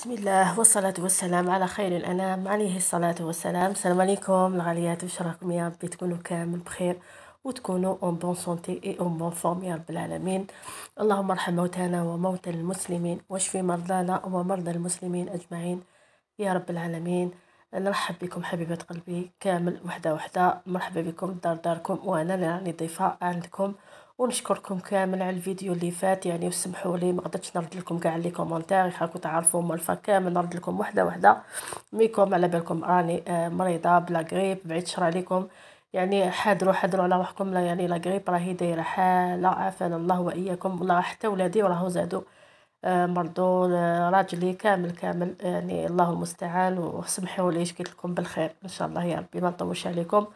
بسم الله والصلاة والسلام على خير الأنام عليه الصلاة والسلام السلام عليكم الغاليات وشراكم يا ربي تكونوا كامل بخير وتكونوا اون بون سونتي اي اون بون فورم يا رب العالمين اللهم ارحم موتانا وموتى المسلمين واشفي مرضانا ومرضى المسلمين أجمعين يا رب العالمين نرحب بكم حبيبة قلبي كامل وحدة وحدة مرحبا بكم دار داركم وأنا راني ضيفة عندكم ونشكركم كامل على الفيديو اللي فات يعني وسمحوا لي ما قدرتش نرد لكم كاع لي كومونتير راكم تعرفوا مالفا كامل نرد لكم وحده وحده ميكم على بالكم راني آه، مريضه بلا غريب بعيد شر عليكم يعني حاضروا حاضروا على روحكم لا يعني لا غريب راهي دايره حاله عافانا الله واياكم والله حتى ولادي راهو زادوا آه، مرضوا آه، راجلي كامل كامل يعني الله المستعان وسمحوا لي شكيت لكم بالخير ان شاء الله يا ربي ما نطولش عليكم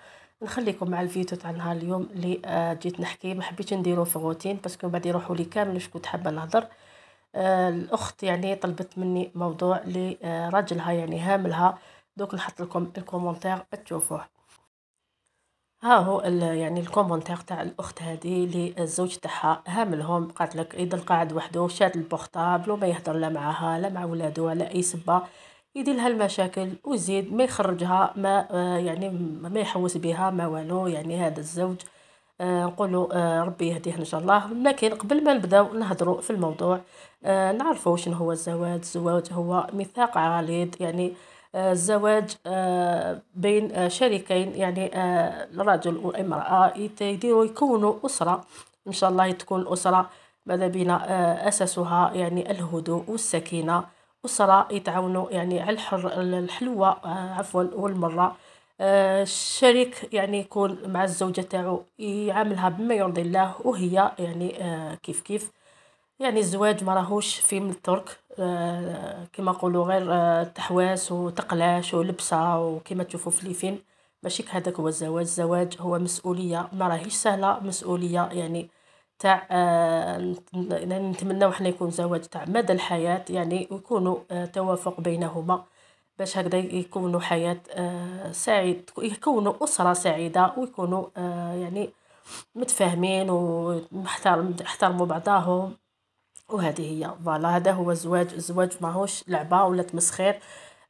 نخليكم مع الفيديو تاع نهار اليوم اللي آه، جيت نحكي ما حبيتش نديرو في روتين باسكو بعد يروحوا لي كامل شكون حابه نهضر آه، الاخت يعني طلبت مني موضوع لراجلها راجلها يعني هاملها دوك نحط لكم الكومونتير تشوفوه ها هو يعني الكومونتير تاع الاخت هذه اللي الزوج تاعها هاملهم قالت لك يضل قاعد وحده شاد البورطابل وما يهضر لا معاها لا مع ولادو ولا اي سبه يدير لها المشاكل ويزيد ما يخرجها ما آه، يعني ما يحوس بها ما والو يعني هذا الزوج آه، نقولوا آه، ربي يهديه ان شاء الله لكن قبل ما نبداو نهضروا في الموضوع نعرفوا شنو هو الزواج الزواج هو ميثاق عريض يعني الزواج بين شريكين يعني الرجل والمرأة يديروا يكونوا أسرة إن شاء الله تكون الأسرة ماذا بينا أساسها يعني الهدوء والسكينة أسرة يتعاونوا يعني على الحر الحلوة آه، عفوا والمرة آه، الشريك يعني يكون مع الزوجة تاعو يعاملها بما يرضي الله وهي يعني آه، كيف كيف يعني الزواج ما راهوش في من الترك كما قولوا غير تحواس وتقلاش ولبسة وكما تشوفوا في الفيلم ماشي هذاك هو الزواج الزواج هو مسؤولية ما راهيش سهلة مسؤولية يعني تاع آه، نتمناو حنا يكون زواج تاع مدى الحياة يعني يكونوا آه، توافق بينهما باش هكذا يكونوا حياة آه، سعيد يكونوا أسرة سعيدة ويكونوا يعني متفاهمين ومحترم بعضاهم وهذه هي فوالا هذا هو الزواج الزواج ماهوش لعبه ولا تمسخير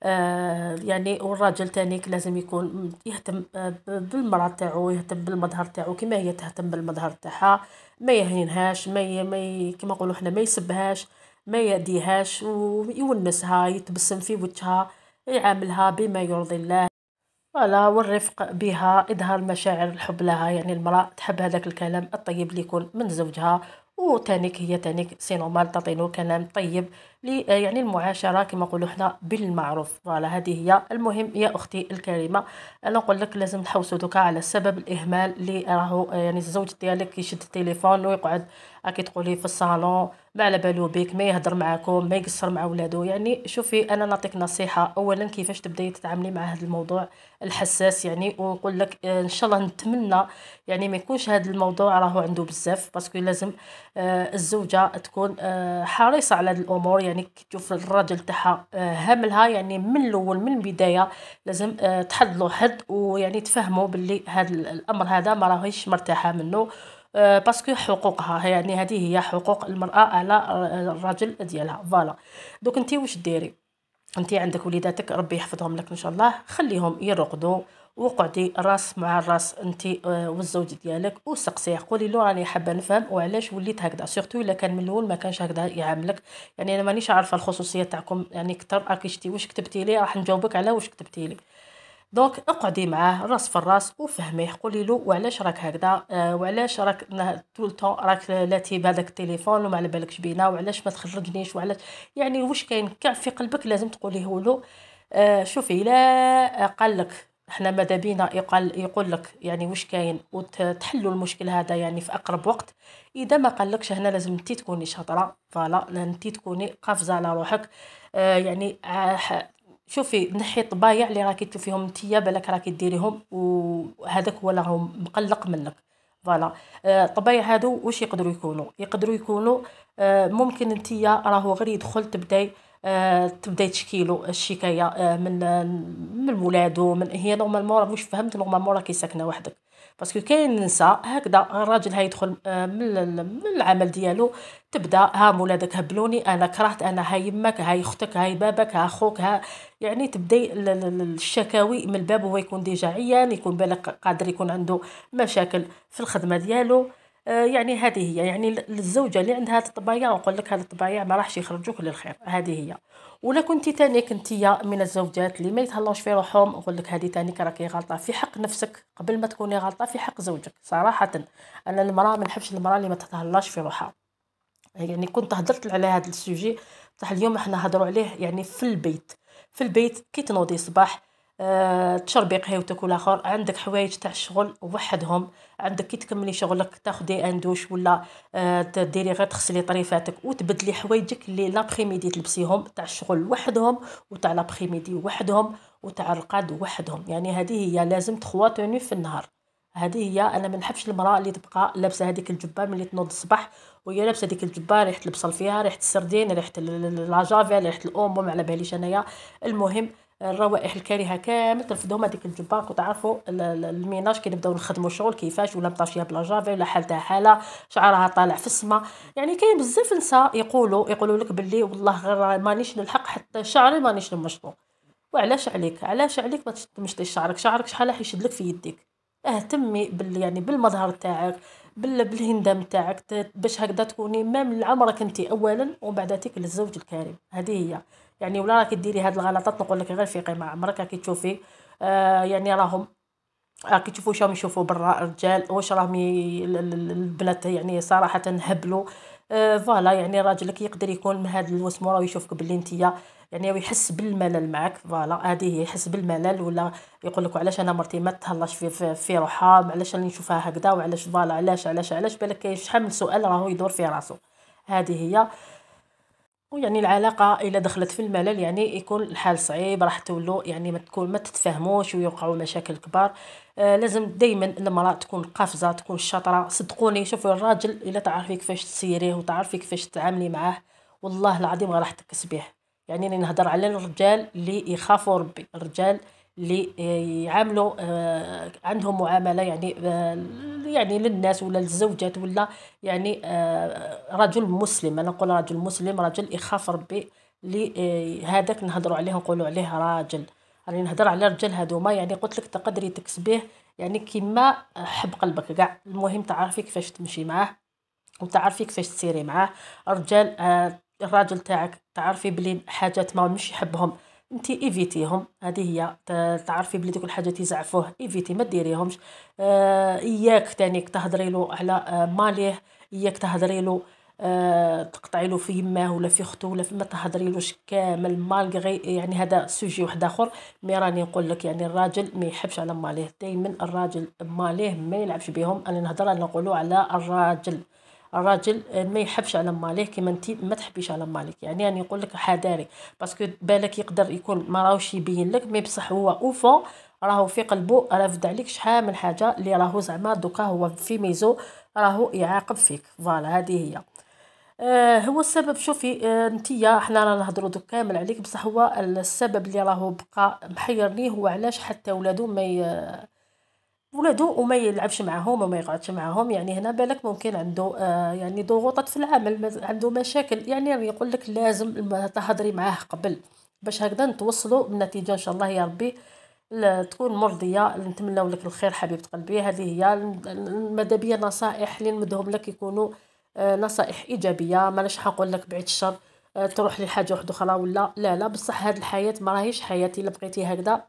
آه، يعني والراجل تانيك لازم يكون يهتم آه، بالمرأة تاعو يهتم بالمظهر تاعو كما هي تهتم بالمظهر تاعها ما يهينهاش ما ي... ما ي... كما نقولوا حنا ما يسبهاش ما يديهاش ويونسها يتبسم في وجهها يعاملها بما يرضي الله فوالا والرفق بها اظهار مشاعر الحب لها يعني المرأة تحب هذاك الكلام الطيب اللي يكون من زوجها وتانيك هي تانيك سي نورمال تعطينو كلام طيب لي آه، يعني المعاشره كما نقولوا حنا بالمعروف فوالا هذه هي المهم يا اختي الكريمه انا نقول لك لازم تحوسوا دوكا على سبب الاهمال اللي راهو آه، يعني الزوج ديالك كيشد التليفون ويقعد راكي تقولي في الصالون ما على بالو بك ما يهضر معاكم ما يقصر مع ولادو يعني شوفي انا نعطيك نصيحه اولا كيفاش تبداي تتعاملي مع هذا الموضوع الحساس يعني ونقول لك آه، ان شاء الله نتمنى يعني ما يكونش هذا الموضوع راهو عنده بزاف باسكو لازم آه الزوجه تكون آه حريصه على هذه الامور يعني كي تشوف الراجل تاعها آه هاملها يعني من الاول من البدايه لازم آه تحدلو حد ويعني تفهمه باللي هذا الامر هذا ما راهيش مرتاحه منه آه، باسكو حقوقها يعني هذه هي حقوق المراه على آه، الرجل ديالها فوالا دوك انت واش ديري انت عندك وليداتك ربي يحفظهم لك ان شاء الله خليهم يرقدوا وقعدي راس مع راس انت آه، والزوج ديالك وسقسيه قولي له راني حابه نفهم وعلاش وليت هكذا سورتو الا كان من الاول ما كانش هكذا يعاملك يعني انا مانيش عارفه الخصوصيه تاعكم يعني كثر اكشتي واش كتبتي لي راح نجاوبك على واش كتبتي لي دونك اقعدي معاه راس في الراس وفهميه قولي له وعلاش راك هكذا آه وعلاش راك طول طون راك لاتي بهذاك التليفون وما على بالكش بينا وعلاش ما تخرجنيش وعلاش يعني واش كاين كاع في قلبك لازم تقوليه له آه شوفي لا قال لك احنا ماذا بينا يقال يقول لك يعني واش كاين وتحلوا المشكل هذا يعني في اقرب وقت اذا ما قالكش هنا لازم انت تكوني شاطره فلا انت تكوني قافزه على روحك آه يعني آه، شوفي نحي الطبايع اللي راكي تشوفيهم نتيا بالك راكي ديريهم وهذاك هو راه مقلق منك فوالا آه، الطبايع هادو واش يقدروا يكونوا يقدروا يكونوا آه، ممكن نتيا راهو غير يدخل تبداي آه، تبداي تشكيلو الشكايه من من ولادو من هي نورمالمون واش فهمت نورمالمون راكي ساكنه وحدك باسكو كاين النساء هكذا الراجل هيدخل آه، من العمل ديالو تبدا ها مولادك هبلوني انا كرهت انا ها يمك ها اختك ها بابك ها خوك ها يعني تبداي الشكاوي من الباب هو يكون ديجا عيان يكون بالك قادر يكون عنده مشاكل في الخدمه ديالو آه، يعني هذه هي يعني الزوجه اللي عندها هذه الطبايع نقول لك هذه الطبايع ما راحش يخرجوك للخير هذه هي ولا كنتي ثاني كنتي من الزوجات اللي ما يتهلاوش في روحهم نقول لك هذه ثاني راكي غلطه في حق نفسك قبل ما تكوني غلطه في حق زوجك صراحه انا المراه ما نحبش المراه اللي ما تتهلاش في روحها يعني كنت هضرت على هذا السوجي صح اليوم احنا هضروا عليه يعني في البيت في البيت كي تنوضي الصباح أه تشربي قهوه وتاكل اخر عندك حوايج تاع الشغل وحدهم عندك كي تكملي شغلك تاخدي اندوش ولا أه ديري غير تغسلي طريفاتك وتبدلي حوايجك اللي لابريميدي تلبسيهم تاع الشغل وحدهم وتاع لابريميدي وحدهم وتاع الرقاد وحدهم يعني هذه هي لازم تخوا توني في النهار هذه هي انا ما نحبش المراه اللي تبقى لابسه هذيك الجبه ملي تنوض الصباح وهي لابسه هذيك الجبه ريحه البصل فيها ريحه السردين ريحه لاجافيل ريحه الاومو ما على باليش انايا المهم الروائح الكريهه كامل ترفدهم هذيك الجباك وتعرفوا الميناج كي نبداو نخدموا الشغل كيفاش ولا مطاشيه بلا جافي ولا حالتها حاله شعرها طالع في السما يعني كاين بزاف نساء يقولوا يقولوا لك باللي والله غير مانيش نلحق حتى شعري مانيش نمشطو وعلاش عليك علاش عليك ما تمشطيش شعرك شعرك شحال راح يشدلك في يديك اهتمي بال يعني بالمظهر تاعك بال بالهندام تاعك باش هكذا تكوني مام لعمرك انت اولا وبعد ذلك للزوج الكريم هذه هي يعني ولا راكي ديري هاد الغلطات نقول لك غير فيقي مع عمرك راكي تشوفي آه يعني راهم راكي تشوفوا واش راهم يشوفوا برا الرجال واش راهم البنات يعني صراحه هبلوا آه فوالا يعني راجلك يقدر يكون من هاد الوسم ويشوفك باللي انتيا يعني ويحس بالملل معك فوالا هذه هي يحس بالملل ولا يقول لك علاش انا مرتي ما تهلاش في, في, في روحها علاش راني نشوفها هكذا وعلاش فوالا علاش علاش علاش بالك كاين شحال من سؤال راهو يدور في راسو هذه هي ويعني العلاقة إلا دخلت في الملل يعني يكون الحال صعيب راح تولو يعني ما تكون ما تتفاهموش ويوقعوا مشاكل كبار آه لازم دايما المرأة تكون قافزة تكون شاطرة صدقوني شوفوا الراجل إلا تعرفي كيفاش تسيريه وتعرفي كيفاش تتعاملي معاه والله العظيم راح تكسبيه يعني راني نهضر على الرجال اللي يخافوا ربي الرجال اللي يعاملوا آه، عندهم معامله يعني آه، يعني للناس ولا للزوجات ولا يعني آه، رجل مسلم انا نقول رجل مسلم رجل يخاف ربي اللي هذاك نهضروا عليه نقولوا عليه راجل راني يعني نهضر على الرجال هذوما يعني قلت لك تقدري تكسبيه يعني كيما حب قلبك كاع المهم تعرفي كيفاش تمشي معاه وتعرفي كيفاش تسيري معاه الرجال الراجل تاعك تعرفي بلي حاجات ما مش يحبهم انت ايفيتيهم هذه هي تعرفي بلي ديك الحاجه تيزعفوه ايفيتي ما ديريهمش آه، اياك تانيك تهضري له على آه، ماليه اياك تهضري له آه تقطعي له في يماه ولا في خطو ولا في ما تهضريلوش كامل مالغي يعني هذا سوجي واحد اخر مي راني نقول لك يعني الراجل ما يحبش على ماليه دائما الراجل ماليه ما يلعبش بهم انا نهضر انا نقولوا على الراجل الراجل ما يحبش على ماليه كيما انت ما تحبيش على مالك يعني راني يعني نقول لك حذاري باسكو بالك يقدر يكون ما راهوش يبين لك مي بصح هو اوفون راهو في قلبه رافد عليك شحال من حاجه اللي راهو زعما دوكا هو في ميزو راهو يعاقب فيك فوالا هذه هي آه هو السبب شوفي آه نتيا حنا رانا نهضروا دوك كامل عليك بصح هو السبب اللي راهو بقى محيرني هو علاش حتى ولادو ما ولادو وما يلعبش معاهم وما يقعدش معاهم يعني هنا بالك ممكن عنده آه يعني ضغوطات في العمل عنده مشاكل يعني يقول لك لازم تهضري معاه قبل باش هكذا نتوصلوا بنتيجه ان شاء الله يا ربي تكون مرضيه نتمنوا لك الخير حبيبه قلبي هذه هي ماذا نصائح اللي نمدهم لك يكونوا آه، نصائح ايجابيه ماناش حنقول لك بعيد الشر آه، تروح لحاجه واحده اخرى ولا لا لا بصح هاد الحياه ما راهيش حياتي الا بقيتي هكذا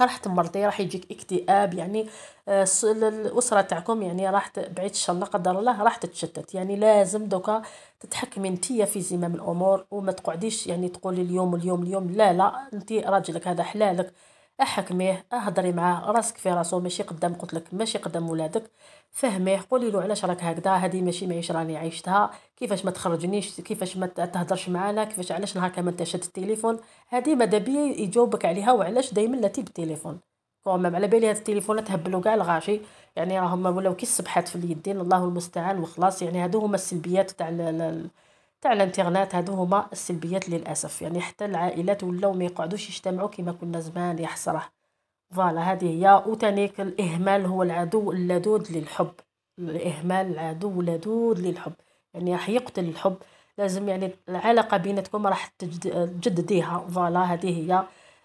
راح تمرضي راح يجيك اكتئاب يعني آه، الاسره تاعكم يعني راح بعيد شاء لا قدر الله راح تتشتت يعني لازم دوكا تتحكمي انتيا في زمام الامور وما تقعديش يعني تقولي اليوم اليوم اليوم لا لا انت راجلك هذا حلالك احكميه اهضري معاه راسك في راسو ماشي قدام قتلك ماشي قدام ولادك فهميه قولي له علاش راك هكذا هذه ماشي معيش راني عيشتها كيفاش ما تخرجنيش كيفاش ما تهضرش معانا كيفاش علاش نهار كامل انت شاد التليفون هذه مدابيه يجاوبك عليها وعلاش دائما لا تيب التليفون كومام على بالي هاد التليفونات هبلوا كاع الغاشي يعني راهم ولاو كي الصبحات في اليدين الله المستعان وخلاص يعني هادو هما السلبيات تاع تاع الانترنت هادو هما السلبيات للاسف يعني حتى العائلات ولاو ما يقعدوش يجتمعوا كما كنا زمان يا حسره فوالا هذه هي وتانيك الاهمال هو العدو اللدود للحب الاهمال العدو اللدود للحب يعني راح يقتل الحب لازم يعني العلاقه بيناتكم راح تجدديها فوالا هذه هي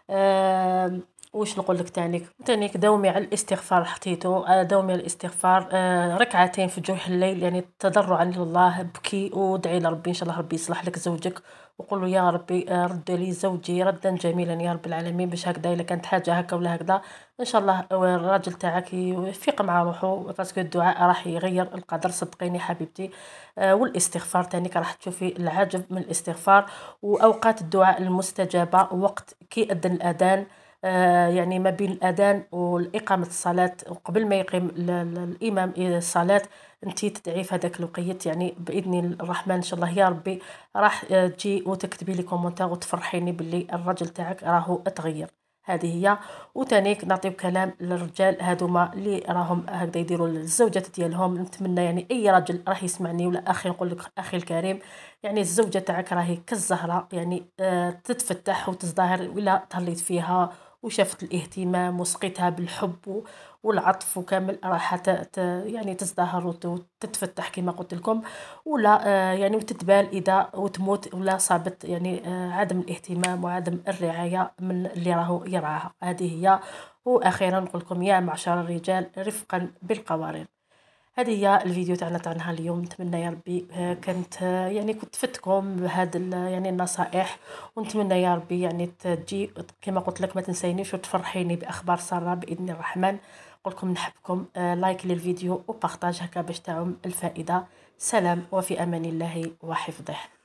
آه واش نقول لك تانيك تانيك داومي على الاستغفار حطيتو آه، داومي على الاستغفار آه، ركعتين في جوح الليل يعني تضرعا لله بكي ودعي لربي ان شاء الله ربي يصلح لك زوجك وقولوا يا ربي آه، رد لي زوجي ردا جميلا يا رب العالمين باش هكذا الا كانت حاجه هكا ولا هكذا ان شاء الله الراجل تاعك يفيق مع روحو باسكو الدعاء راح يغير القدر صدقيني حبيبتي والاستغفار تانيك راح تشوفي العجب من الاستغفار واوقات الدعاء المستجابه وقت كي اذن الاذان آه، يعني ما بين الأذان واقامه الصلاة قبل ما يقيم الإمام الصلاة انت تدعي في هذاك الوقيت يعني باذن الرحمن ان شاء الله يا ربي راح آه، تجي وتكتبي لي كومونتير وتفرحيني باللي الرجل تاعك راهو اتغير هذه هي وتانيك نعطيو كلام للرجال هذوما اللي راهم هكذا يديروا الزوجات ديالهم نتمنى يعني اي راجل راح يسمعني ولا اخي نقول لك اخي الكريم يعني الزوجه تاعك راهي كالزهره يعني آه تتفتح وتزدهر ولا تهليت فيها وشافت الاهتمام وسقيتها بالحب والعطف وكامل راح يعني تزدهر وتتفتح كما قلت لكم ولا آه، يعني وتتبال اذا وتموت ولا صابت يعني آه، عدم الاهتمام وعدم الرعايه من اللي راهو يرعاها هذه هي واخيرا نقول لكم يا معشر الرجال رفقا بالقوارير هذه هي الفيديو تاعنا تاع نهار اليوم نتمنى يا ربي آه، كانت آه، يعني كنت فتكم بهاد آه، يعني النصائح ونتمنى يا ربي يعني تجي كما قلت لك ما تنسينيش وتفرحيني باخبار ساره باذن الرحمن لكم نحبكم لايك للفيديو وبارطاج هكا باش تعم الفائده سلام وفي امان الله وحفظه